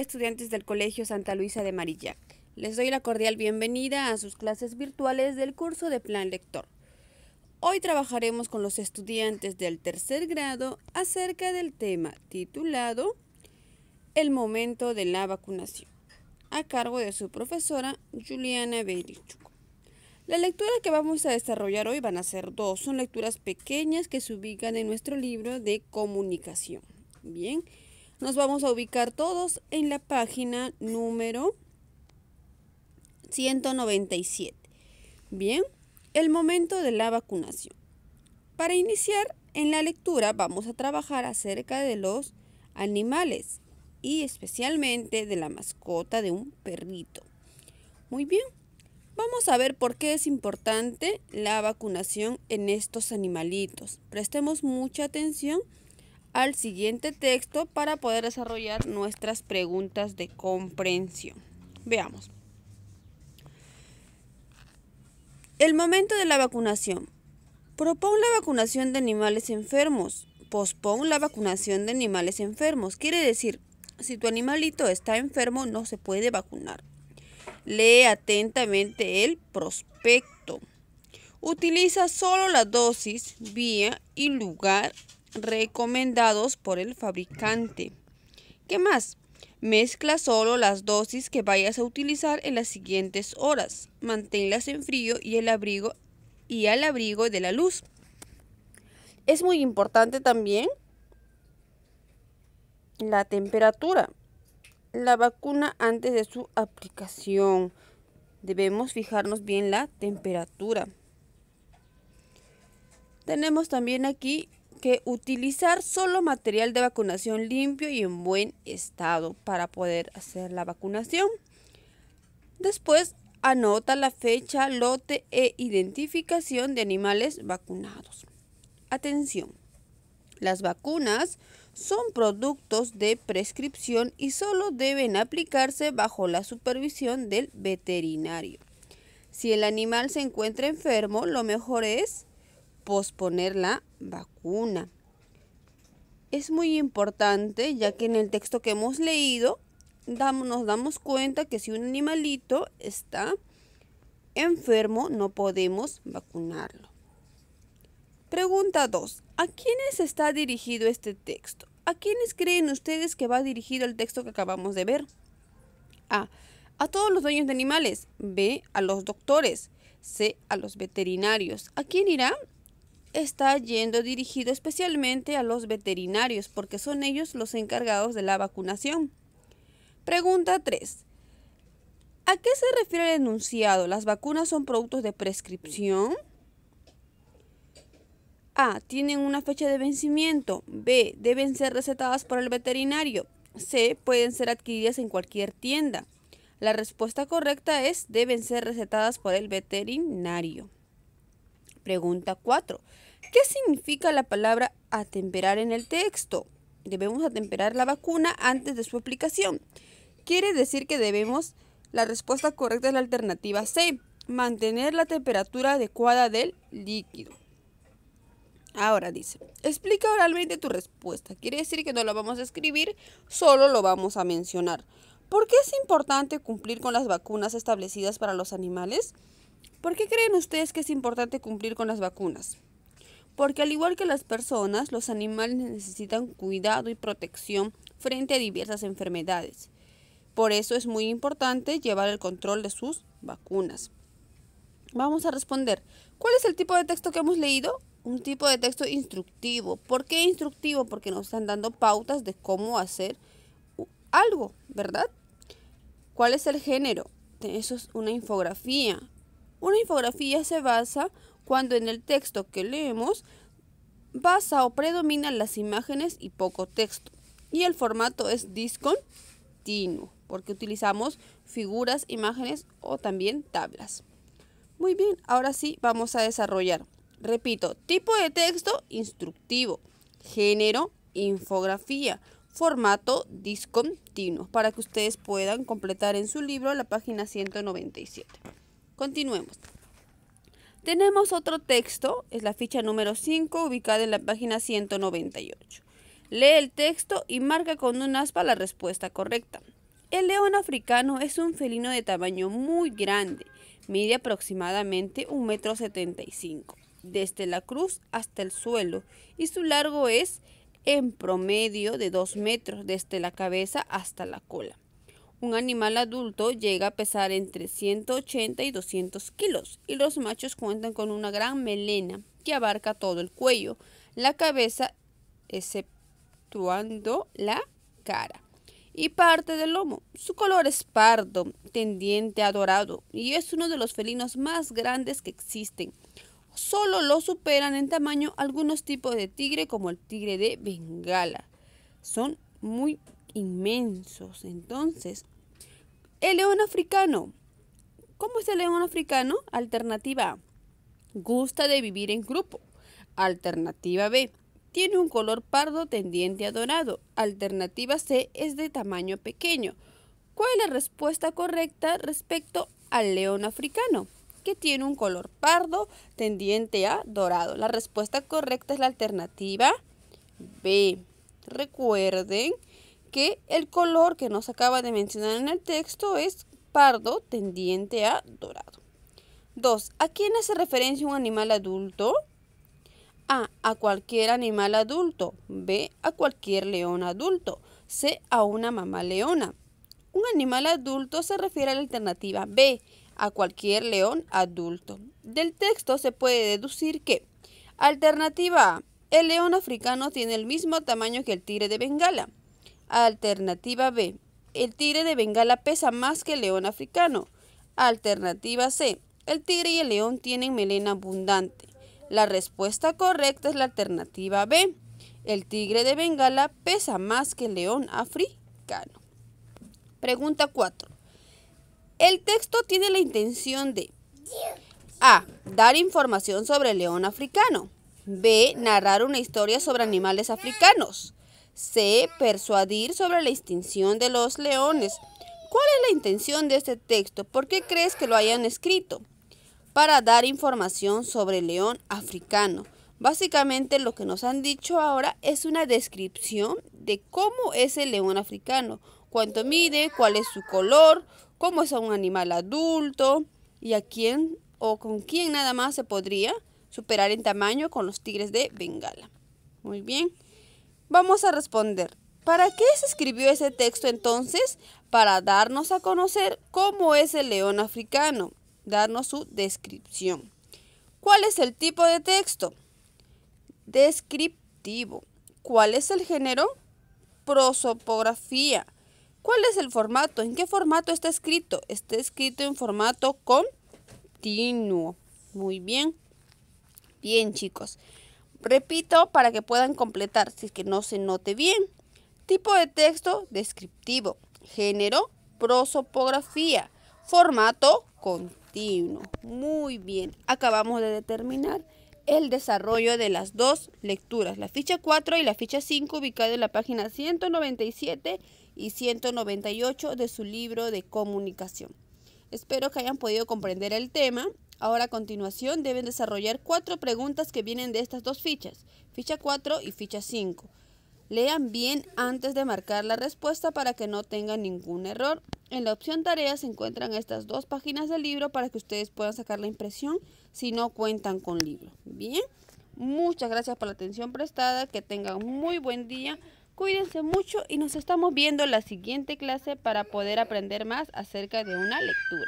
estudiantes del Colegio Santa Luisa de Marillac. Les doy la cordial bienvenida a sus clases virtuales del curso de Plan Lector. Hoy trabajaremos con los estudiantes del tercer grado acerca del tema titulado El momento de la vacunación, a cargo de su profesora Juliana Berichuk. La lectura que vamos a desarrollar hoy van a ser dos, son lecturas pequeñas que se ubican en nuestro libro de comunicación. Bien, nos vamos a ubicar todos en la página número 197. Bien, el momento de la vacunación. Para iniciar en la lectura vamos a trabajar acerca de los animales y especialmente de la mascota de un perrito. Muy bien, vamos a ver por qué es importante la vacunación en estos animalitos. Prestemos mucha atención al siguiente texto para poder desarrollar nuestras preguntas de comprensión. Veamos. El momento de la vacunación. Propon la vacunación de animales enfermos. Pospon la vacunación de animales enfermos. Quiere decir, si tu animalito está enfermo, no se puede vacunar. Lee atentamente el prospecto. Utiliza solo la dosis, vía y lugar recomendados por el fabricante. ¿Qué más? Mezcla solo las dosis que vayas a utilizar en las siguientes horas. Manténlas en frío y el abrigo y al abrigo de la luz. Es muy importante también la temperatura. La vacuna antes de su aplicación. Debemos fijarnos bien la temperatura. Tenemos también aquí que utilizar solo material de vacunación limpio y en buen estado para poder hacer la vacunación. Después anota la fecha, lote e identificación de animales vacunados. Atención, las vacunas son productos de prescripción y solo deben aplicarse bajo la supervisión del veterinario. Si el animal se encuentra enfermo, lo mejor es posponer la vacuna. Es muy importante ya que en el texto que hemos leído nos damos cuenta que si un animalito está enfermo no podemos vacunarlo. Pregunta 2. ¿A quiénes está dirigido este texto? ¿A quiénes creen ustedes que va dirigido el texto que acabamos de ver? A. A todos los dueños de animales. B. A los doctores. C. A los veterinarios. ¿A quién irá? está yendo dirigido especialmente a los veterinarios porque son ellos los encargados de la vacunación. Pregunta 3. ¿A qué se refiere el enunciado? ¿Las vacunas son productos de prescripción? A. Tienen una fecha de vencimiento. B. Deben ser recetadas por el veterinario. C. Pueden ser adquiridas en cualquier tienda. La respuesta correcta es deben ser recetadas por el veterinario. Pregunta 4. ¿Qué significa la palabra atemperar en el texto? Debemos atemperar la vacuna antes de su aplicación. Quiere decir que debemos, la respuesta correcta es la alternativa C, mantener la temperatura adecuada del líquido. Ahora dice, explica oralmente tu respuesta. Quiere decir que no lo vamos a escribir, solo lo vamos a mencionar. ¿Por qué es importante cumplir con las vacunas establecidas para los animales? ¿Por qué creen ustedes que es importante cumplir con las vacunas? porque al igual que las personas, los animales necesitan cuidado y protección frente a diversas enfermedades. Por eso es muy importante llevar el control de sus vacunas. Vamos a responder, ¿cuál es el tipo de texto que hemos leído? Un tipo de texto instructivo. ¿Por qué instructivo? Porque nos están dando pautas de cómo hacer algo, ¿verdad? ¿Cuál es el género? Eso es una infografía. Una infografía se basa cuando en el texto que leemos basa o predomina las imágenes y poco texto. Y el formato es discontinuo, porque utilizamos figuras, imágenes o también tablas. Muy bien, ahora sí vamos a desarrollar. Repito, tipo de texto instructivo, género, infografía, formato discontinuo, para que ustedes puedan completar en su libro la página 197. Continuemos. Tenemos otro texto, es la ficha número 5, ubicada en la página 198. Lee el texto y marca con un aspa la respuesta correcta. El león africano es un felino de tamaño muy grande, mide aproximadamente 1,75 m, desde la cruz hasta el suelo, y su largo es en promedio de 2 metros, desde la cabeza hasta la cola. Un animal adulto llega a pesar entre 180 y 200 kilos y los machos cuentan con una gran melena que abarca todo el cuello, la cabeza exceptuando la cara y parte del lomo. Su color es pardo, tendiente a dorado y es uno de los felinos más grandes que existen. Solo lo superan en tamaño algunos tipos de tigre como el tigre de Bengala. Son muy inmensos. Entonces, el león africano. ¿Cómo es el león africano? Alternativa A. Gusta de vivir en grupo. Alternativa B. Tiene un color pardo tendiente a dorado. Alternativa C es de tamaño pequeño. ¿Cuál es la respuesta correcta respecto al león africano? Que tiene un color pardo tendiente a dorado. La respuesta correcta es la alternativa B. Recuerden que el color que nos acaba de mencionar en el texto es pardo tendiente a dorado. 2. ¿A quién hace referencia un animal adulto? A. A cualquier animal adulto. B. A cualquier león adulto. C. A una mamá leona. Un animal adulto se refiere a la alternativa B. A cualquier león adulto. Del texto se puede deducir que alternativa A. El león africano tiene el mismo tamaño que el tigre de Bengala. Alternativa B. El tigre de Bengala pesa más que el león africano. Alternativa C. El tigre y el león tienen melena abundante. La respuesta correcta es la alternativa B. El tigre de Bengala pesa más que el león africano. Pregunta 4. El texto tiene la intención de A. Dar información sobre el león africano. B. Narrar una historia sobre animales africanos. C. Persuadir sobre la extinción de los leones. ¿Cuál es la intención de este texto? ¿Por qué crees que lo hayan escrito? Para dar información sobre el león africano. Básicamente lo que nos han dicho ahora es una descripción de cómo es el león africano, cuánto mide, cuál es su color, cómo es un animal adulto y a quién o con quién nada más se podría superar en tamaño con los tigres de Bengala. Muy bien. Vamos a responder. ¿Para qué se escribió ese texto entonces? Para darnos a conocer cómo es el león africano, darnos su descripción. ¿Cuál es el tipo de texto? Descriptivo. ¿Cuál es el género? Prosopografía. ¿Cuál es el formato? ¿En qué formato está escrito? Está escrito en formato continuo. Muy bien. Bien, chicos. Repito para que puedan completar si es que no se note bien. Tipo de texto descriptivo, género, prosopografía, formato continuo. Muy bien, acabamos de determinar el desarrollo de las dos lecturas, la ficha 4 y la ficha 5 ubicada en la página 197 y 198 de su libro de comunicación. Espero que hayan podido comprender el tema Ahora a continuación deben desarrollar cuatro preguntas que vienen de estas dos fichas, ficha 4 y ficha 5. Lean bien antes de marcar la respuesta para que no tengan ningún error. En la opción tareas se encuentran estas dos páginas del libro para que ustedes puedan sacar la impresión si no cuentan con libro. Bien, muchas gracias por la atención prestada, que tengan muy buen día. Cuídense mucho y nos estamos viendo en la siguiente clase para poder aprender más acerca de una lectura.